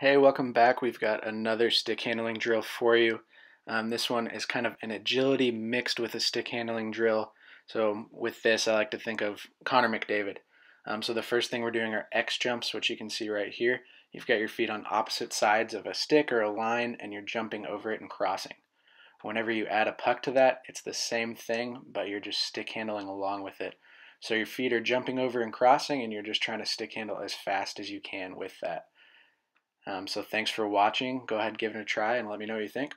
Hey, welcome back. We've got another stick handling drill for you. Um, this one is kind of an agility mixed with a stick handling drill. So um, with this, I like to think of Connor McDavid. Um, so the first thing we're doing are X jumps, which you can see right here. You've got your feet on opposite sides of a stick or a line, and you're jumping over it and crossing. Whenever you add a puck to that, it's the same thing, but you're just stick handling along with it. So your feet are jumping over and crossing, and you're just trying to stick handle as fast as you can with that. Um, so thanks for watching. Go ahead, give it a try, and let me know what you think.